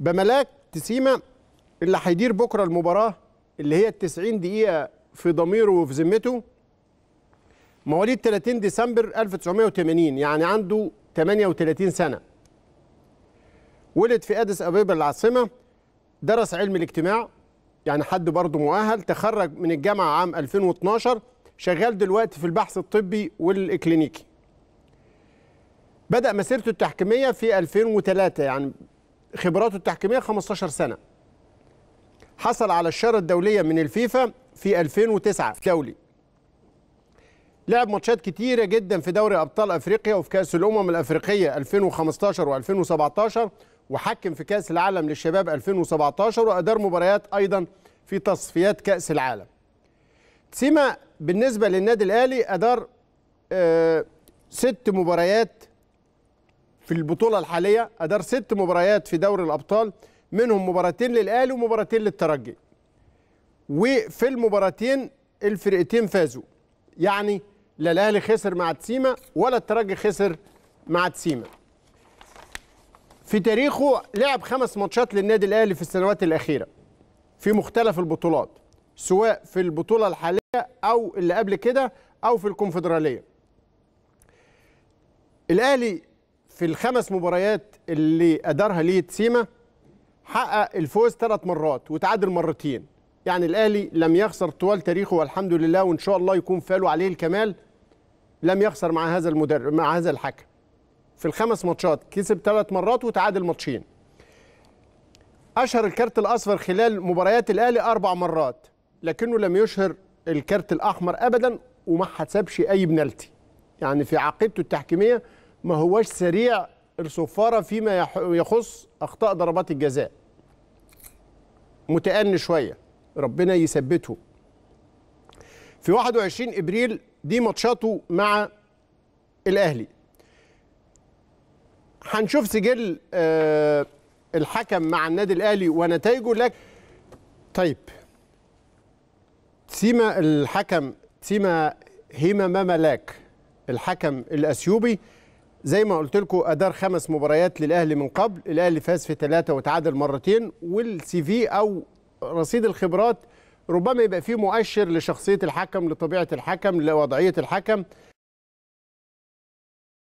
بملاك تسيما اللي هيدير بكره المباراه اللي هي ال 90 دقيقه في ضميره وفي ذمته مواليد 30 ديسمبر 1980 يعني عنده 38 سنه ولد في اديس ابيبا العاصمه درس علم الاجتماع يعني حد برضه مؤهل تخرج من الجامعه عام 2012 شغال دلوقتي في البحث الطبي والاكلينيكي بدا مسيرته التحكيميه في 2003 يعني خبراته التحكيميه 15 سنه حصل على الشاره الدوليه من الفيفا في 2009 دولي لعب ماتشات كتيره جدا في دوري ابطال افريقيا وفي كاس الامم الافريقيه 2015 و2017 وحكم في كاس العالم للشباب 2017 وادار مباريات ايضا في تصفيات كاس العالم سيما بالنسبه للنادي الاهلي ادار آه، ست مباريات في البطوله الحاليه ادار ست مباريات في دوري الابطال منهم مباراتين للاهلي ومباراتين للترجي وفي المباراتين الفرقتين فازوا يعني لا الاهلي خسر مع تسيما ولا الترجي خسر مع تسيما في تاريخه لعب خمس ماتشات للنادي الاهلي في السنوات الاخيره في مختلف البطولات سواء في البطوله الحاليه او اللي قبل كده او في الكونفدراليه الاهلي في الخمس مباريات اللي ادارها ليه سيما حقق الفوز ثلاث مرات وتعادل مرتين يعني الاهلي لم يخسر طوال تاريخه والحمد لله وان شاء الله يكون فاله عليه الكمال لم يخسر مع هذا المدرب مع هذا الحكم في الخمس ماتشات كسب ثلاث مرات وتعادل ماتشين اشهر الكارت الاصفر خلال مباريات الاهلي اربع مرات لكنه لم يشهر الكارت الاحمر ابدا وما حسبش اي بنالتي يعني في عقيدته التحكيميه ما هواش سريع الصفاره فيما يخص اخطاء ضربات الجزاء متأن شويه ربنا يثبته في 21 ابريل دي ماتشاته مع الاهلي هنشوف سجل آه، الحكم مع النادي الاهلي ونتائجه لك طيب سيما الحكم سيما هيما ملاك الحكم الاثيوبي زي ما قلت لكم ادار خمس مباريات للاهلي من قبل الاهلي فاز في ثلاثه وتعادل مرتين والسي في او رصيد الخبرات ربما يبقى فيه مؤشر لشخصيه الحكم لطبيعه الحكم لوضعيه الحكم